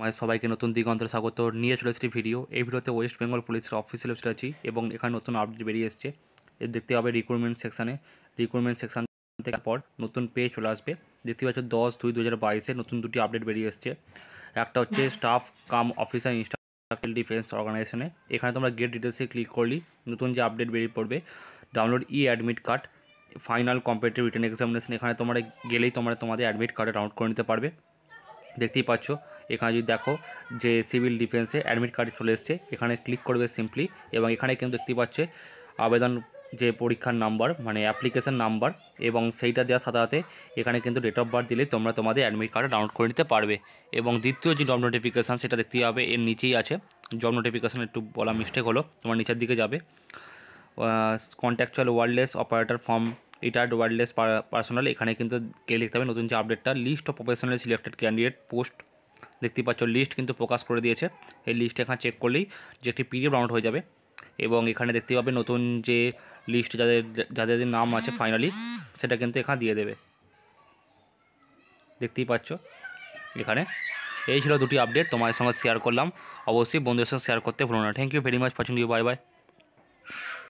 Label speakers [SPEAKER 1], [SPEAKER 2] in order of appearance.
[SPEAKER 1] আমাদের সবাইকে নতুন দিগন্তের স্বাগত নিয়ে চলে এসেছি ভিডিও এই ভিডিওতে ওয়েস্ট বেঙ্গল পুলিশের অফিসিয়াল ওয়েবসাইট আছি এবং এখানে নতুন আপডেট বেরিয়ে এসছে এর দেখতে পাবে রিক্রুটমেন্ট সেকশানে রিক্রুটমেন্ট সেকশান থেকে পর নতুন পেয়ে চলে আসবে দেখতে পাচ্ছ দশ দুই দু হাজার বাইশে নতুন দুটি আপডেট বেরিয়ে এসছে একটা হচ্ছে staff cum officer instructional defence অর্গানাইজেশনে এখানে তোমরা গেট ডিটেলসে ক্লিক করলি নতুন যে আপডেট বেরিয়ে পড়বে download e admit card final competitive return examination এখানে তোমরা গেলেই তোমরা তোমাদের অ্যাডমিট কার্ডে ডাউনলোড করে নিতে পারবে দেখতেই পাচ্ছ এখানে যদি দেখো যে সিভিল ডিফেন্সে অ্যাডমিট কার্ড চলে এসছে এখানে ক্লিক করবে সিম্পলি এবং এখানে কিন্তু দেখতে পাচ্ছে আবেদন যে পরীক্ষার নাম্বার মানে অ্যাপ্লিকেশান নাম্বার এবং সেইটা দেওয়ার সাথে সাথে এখানে কিন্তু ডেট অফ বার্থ দিলে তোমরা তোমাদের অ্যাডমিট কার্ড ডাউনলোড করে নিতে পারবে এবং দ্বিতীয় যে জব নোটিফিকেশান সেটা দেখতে হবে এর নিচেই আছে জব নোটিফিকেশান একটু বলা মিস্টেক হলো তোমার নিচের দিকে যাবে contractual wireless operator form retired wireless personnel এখানে কিন্তু কে লিখতে হবে নতুন যে আপডেটটা list of professional selected candidate post দেখতে পাচ্ছ লিস্ট কিন্তু প্রকাশ করে দিয়েছে এই লিস্ট এখানে চেক করলেই যে একটি পিডিএফ ডাউনলোড হয়ে যাবে এবং এখানে দেখতে পাবে নতুন যে লিস্ট যাদের যাদের নাম আছে ফাইনালি সেটা কিন্তু এখানে দিয়ে দেবে দেখতেই পাচ্ছ এখানে এই ছিল দুটি আপডেট তোমাদের সঙ্গে শেয়ার করলাম অবশ্যই বন্ধুদের সঙ্গে শেয়ার করতে ভুলো না thank you very much you bye by